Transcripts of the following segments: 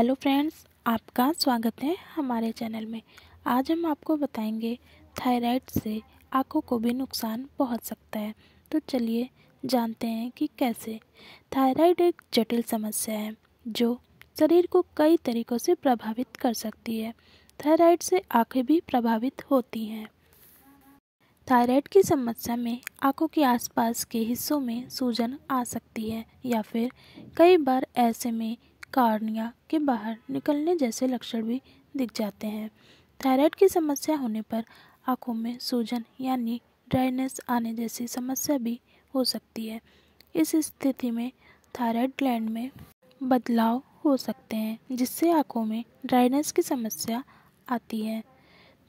hello friends आपका स्वागत है हमारे चैनल में आज हम आपको बताएंगे थायराइड से आंखों को भी नुकसान पहुंच सकता है तो चलिए जानते हैं कि कैसे थायराइड एक जटिल समस्या है जो शरीर को कई तरीक़ों से प्रभावित कर सकती है थायराइड से आंखें भी प्रभावित होती हैं थायराइड की समस्या में आंखों के आसपास के हिस्सों में सूजन आ सकती है या फिर कई बार ऐसे में कार्निया के बाहर निकलने जैसे लक्षण भी दिख जाते हैं थायराइड की समस्या होने पर आंखों में सूजन यानी ड्राइनेस आने जैसी समस्या भी हो सकती है इस स्थिति में थायराइड ग्लैंड में बदलाव हो सकते हैं जिससे आंखों में ड्राइनेस की समस्या आती है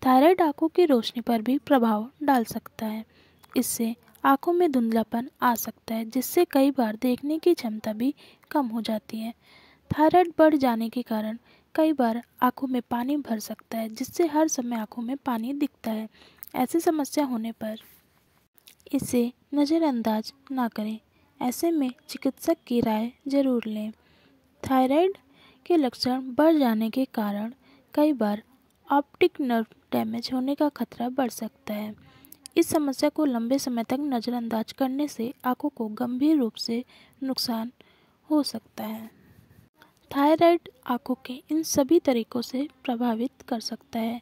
थायराइड आंखों की रोशनी पर भी प्रभाव डाल सकता है इससे आंखों में धुंधलापन आ सकता है जिससे कई बार देखने की क्षमता भी कम हो जाती है थायराइड बढ़ जाने के कारण कई बार आँखों में पानी भर सकता है जिससे हर समय आँखों में पानी दिखता है ऐसी समस्या होने पर इसे नज़रअंदाज ना करें ऐसे में चिकित्सक की राय जरूर लें थायराइड के लक्षण बढ़ जाने के कारण कई बार ऑप्टिक नर्व डैमेज होने का खतरा बढ़ सकता है इस समस्या को लंबे समय तक नज़रअंदाज करने से आंखों को गंभीर रूप से नुकसान हो सकता है थायराइड आँखों के इन सभी तरीकों से प्रभावित कर सकता है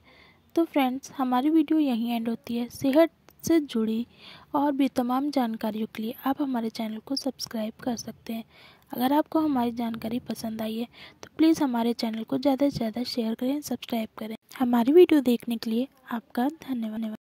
तो फ्रेंड्स हमारी वीडियो यहीं एंड होती है सेहत से जुड़ी और भी तमाम जानकारियों के लिए आप हमारे चैनल को सब्सक्राइब कर सकते हैं अगर आपको हमारी जानकारी पसंद आई है तो प्लीज़ हमारे चैनल को ज़्यादा से ज़्यादा शेयर करें सब्सक्राइब करें हमारी वीडियो देखने के लिए आपका धन्यवाद